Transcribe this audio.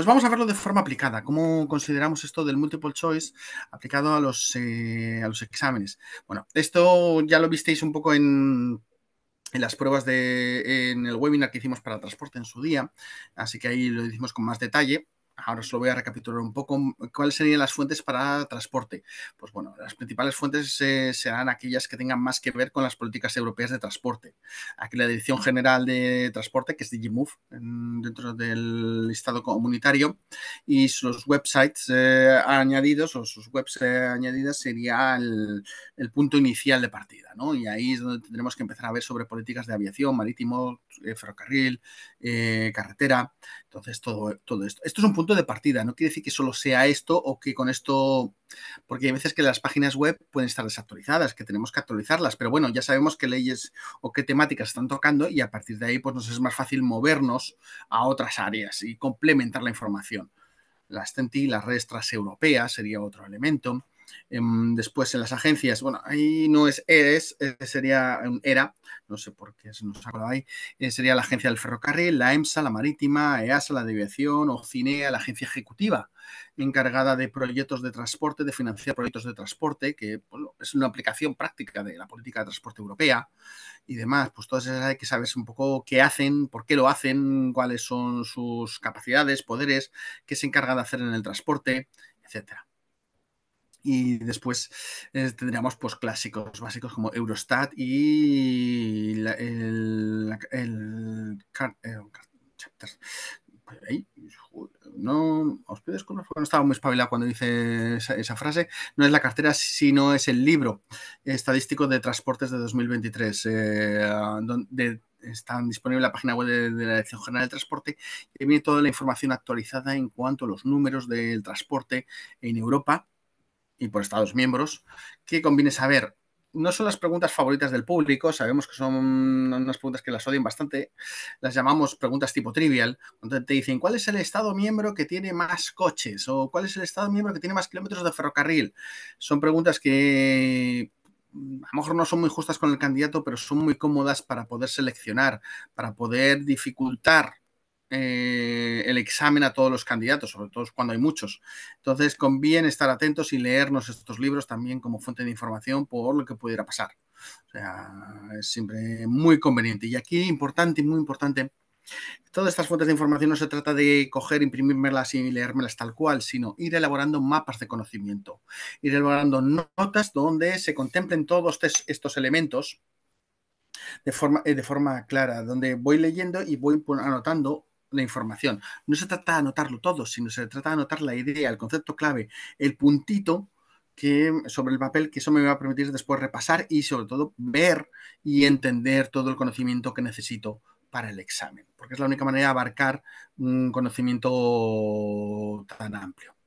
Pues vamos a verlo de forma aplicada, cómo consideramos esto del multiple choice aplicado a los, eh, exámenes. Bueno, esto ya lo visteis un poco en, las pruebas de, en el webinar que hicimos para transporte en su día, así que ahí lo hicimos con más detalle ahora os lo voy a recapitular un poco, mm, ¿cuáles serían las fuentes para transporte? Pues bueno, las principales fuentes eh, serán aquellas que tengan más que ver con las políticas europeas de transporte. Aquí la Dirección General de Transporte, que es Digimove, dentro del Estado comunitario, y sus websites eh, añadidos o sus webs eh, añadidas sería el, punto inicial de partida, ¿no? Y ahí es donde tendremos que empezar a ver sobre políticas de aviación, marítimo, ferrocarril, carretera, entonces todo, todo esto. Esto es un punto de partida, no quiere decir que solo sea esto o que con esto, porque hay veces que las páginas web pueden estar desactualizadas, que tenemos que actualizarlas, pero bueno, ya sabemos qué leyes o qué temáticas están tocando y a partir de ahí pues nos es más fácil movernos a otras áreas y complementar la información. Las TENTI, las redes transeuropeas sería otro elemento. Em, después en las agencias, bueno, ahí no es ERES, eh, sería ERA, no sé por qué se nos ha acordado ahí, eh, sería la agencia del ferrocarril, la EMSA, la marítima, EASA, la de aviación, CINEA, la agencia ejecutiva encargada de proyectos de transporte, de financiar proyectos de transporte, que es una aplicación práctica de la política de transporte europea y demás, pues todas esas hay que saber un poco qué hacen, por qué lo hacen, cuáles son sus capacidades, poderes, qué se encarga de hacer en el transporte, etcétera. Y después eh, tendríamos pues, clásicos básicos como Eurostat y el, no, estaba muy espabilado cuando dice esa, frase. No es la cartera, sino es el libro estadístico de transportes de 2023, eh, donde están disponible la página web de, la Dirección General del Transporte y viene toda la información actualizada en cuanto a los números del transporte en Europa y por Estados miembros, que conviene saber. No son las preguntas favoritas del público, sabemos que son unas preguntas que las odian bastante. Las llamamos preguntas tipo trivial, donde te dicen cuál es el Estado miembro que tiene más coches o cuál es el Estado miembro que tiene más kilómetros de ferrocarril. Son preguntas que a lo mejor no son muy justas con el candidato, pero son muy cómodas para poder seleccionar, para poder dificultar eh, el examen a todos los candidatos, sobre todo cuando hay muchos. Entonces, conviene estar atentos y leernos estos libros también como fuente de información por lo que pudiera pasar. O sea, es siempre muy conveniente. Y aquí, importante muy importante, Todas estas fuentes de información no se trata de coger, imprimírmelas y leérmelas tal cual, sino ir elaborando mapas de conocimiento, ir elaborando notas donde se contemplen todos estos elementos de forma, eh, de forma clara, donde voy leyendo y voy anotando la información. No se trata de anotarlo todo, sino se trata de anotar la idea, el concepto clave, el puntito que, sobre el papel que eso me va a permitir después repasar y sobre todo ver y entender todo el conocimiento que necesito para el examen, porque es la única manera de abarcar un conocimiento tan amplio.